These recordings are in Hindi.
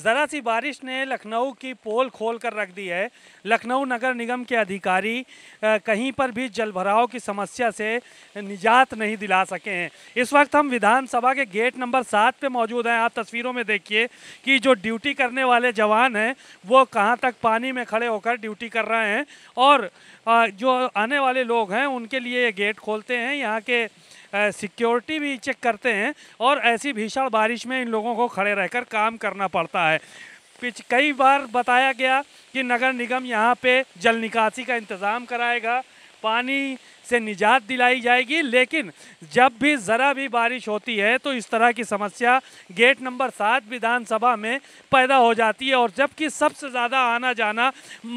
ज़रा सी बारिश ने लखनऊ की पोल खोल कर रख दी है लखनऊ नगर निगम के अधिकारी कहीं पर भी जलभराव की समस्या से निजात नहीं दिला सके हैं इस वक्त हम विधानसभा के गेट नंबर सात पे मौजूद हैं आप तस्वीरों में देखिए कि जो ड्यूटी करने वाले जवान हैं वो कहाँ तक पानी में खड़े होकर ड्यूटी कर रहे हैं और जो आने वाले लोग हैं उनके लिए ये गेट खोलते हैं यहाँ के सिक्योरिटी भी चेक करते हैं और ऐसी भीषण बारिश में इन लोगों को खड़े रहकर काम करना पड़ता है पिछ कई बार बताया गया कि नगर निगम यहाँ पे जल निकासी का इंतज़ाम कराएगा पानी से निजात दिलाई जाएगी लेकिन जब भी ज़रा भी बारिश होती है तो इस तरह की समस्या गेट नंबर सात विधानसभा में पैदा हो जाती है और जबकि सबसे ज़्यादा आना जाना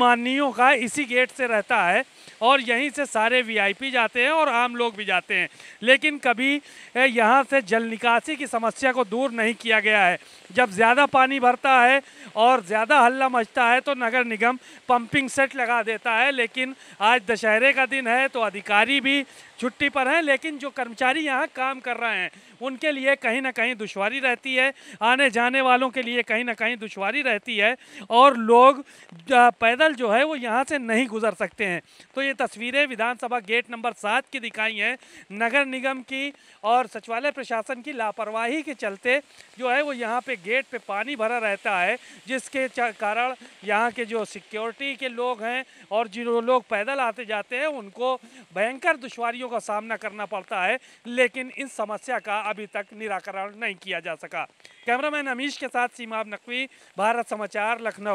माननीयों का इसी गेट से रहता है और यहीं से सारे वीआईपी जाते हैं और आम लोग भी जाते हैं लेकिन कभी यहाँ से जल निकासी की समस्या को दूर नहीं किया गया है जब ज़्यादा पानी भरता है और ज़्यादा हल्ला मचता है तो नगर निगम पंपिंग सेट लगा देता है लेकिन आज दशहरे का दिन दिन है तो अधिकारी भी छुट्टी पर हैं लेकिन जो कर्मचारी यहाँ काम कर रहे हैं उनके लिए कहीं ना कहीं दुशारी रहती है आने जाने वालों के लिए कहीं ना कहीं दुशारी रहती है और लोग पैदल जो है वो यहाँ से नहीं गुजर सकते हैं तो ये तस्वीरें विधानसभा गेट नंबर सात की दिखाई हैं नगर निगम की और सचिवालय प्रशासन की लापरवाही के चलते जो है वो यहाँ पे गेट पर पानी भरा रहता है जिसके कारण यहाँ के जो सिक्योरिटी के लोग हैं और जो लोग पैदल आते जाते हैं उनको भयंकर दुश्वारियों का सामना करना पड़ता है लेकिन इस समस्या का अभी तक निराकरण नहीं किया जा सका कैमरामैन अमीश के साथ सीमाब नकवी भारत समाचार लखनऊ